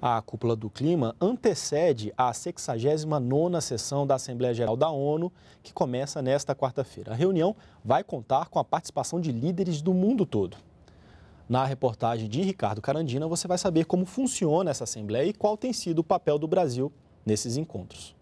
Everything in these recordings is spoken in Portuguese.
A cúpula do clima antecede a 69ª sessão da Assembleia Geral da ONU, que começa nesta quarta-feira. A reunião vai contar com a participação de líderes do mundo todo. Na reportagem de Ricardo Carandina, você vai saber como funciona essa Assembleia e qual tem sido o papel do Brasil nesses encontros.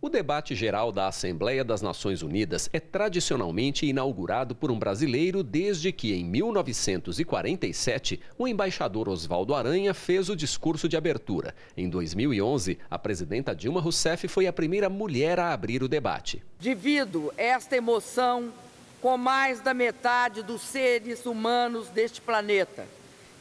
O debate geral da Assembleia das Nações Unidas é tradicionalmente inaugurado por um brasileiro desde que, em 1947, o embaixador Oswaldo Aranha fez o discurso de abertura. Em 2011, a presidenta Dilma Rousseff foi a primeira mulher a abrir o debate. Divido esta emoção com mais da metade dos seres humanos deste planeta,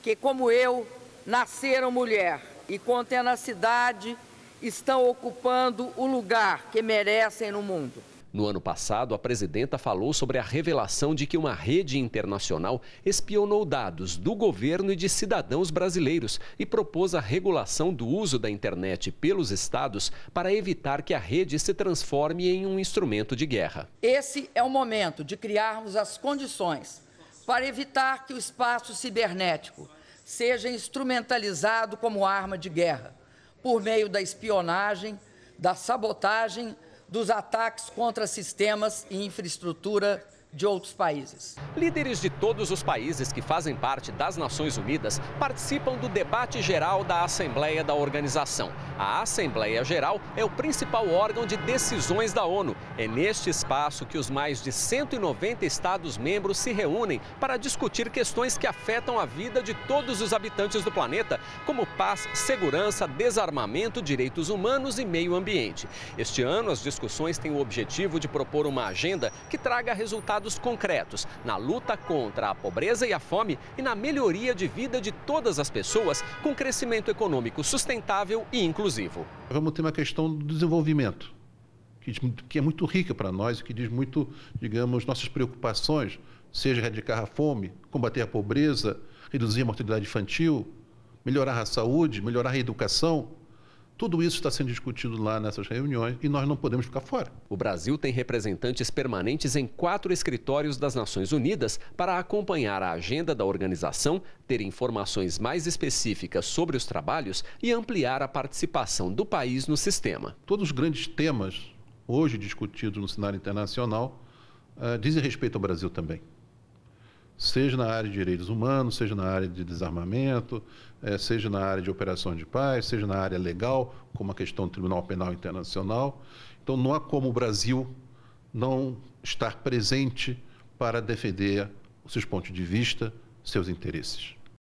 que, como eu, nasceram mulher e com tenacidade é estão ocupando o lugar que merecem no mundo. No ano passado, a presidenta falou sobre a revelação de que uma rede internacional espionou dados do governo e de cidadãos brasileiros e propôs a regulação do uso da internet pelos estados para evitar que a rede se transforme em um instrumento de guerra. Esse é o momento de criarmos as condições para evitar que o espaço cibernético seja instrumentalizado como arma de guerra por meio da espionagem, da sabotagem, dos ataques contra sistemas e infraestrutura de outros países. Líderes de todos os países que fazem parte das Nações Unidas participam do debate geral da Assembleia da organização. A Assembleia Geral é o principal órgão de decisões da ONU. É neste espaço que os mais de 190 Estados-membros se reúnem para discutir questões que afetam a vida de todos os habitantes do planeta, como paz, segurança, desarmamento, direitos humanos e meio ambiente. Este ano, as discussões têm o objetivo de propor uma agenda que traga resultados resultados concretos na luta contra a pobreza e a fome e na melhoria de vida de todas as pessoas com crescimento econômico sustentável e inclusivo. Vamos ter uma questão do desenvolvimento, que é muito rica para nós e que diz muito, digamos, nossas preocupações, seja erradicar a fome, combater a pobreza, reduzir a mortalidade infantil, melhorar a saúde, melhorar a educação. Tudo isso está sendo discutido lá nessas reuniões e nós não podemos ficar fora. O Brasil tem representantes permanentes em quatro escritórios das Nações Unidas para acompanhar a agenda da organização, ter informações mais específicas sobre os trabalhos e ampliar a participação do país no sistema. Todos os grandes temas hoje discutidos no cenário internacional eh, dizem respeito ao Brasil também seja na área de direitos humanos, seja na área de desarmamento, é, seja na área de operações de paz, seja na área legal, como a questão do Tribunal Penal Internacional. Então, não há como o Brasil não estar presente para defender os seus pontos de vista, seus interesses.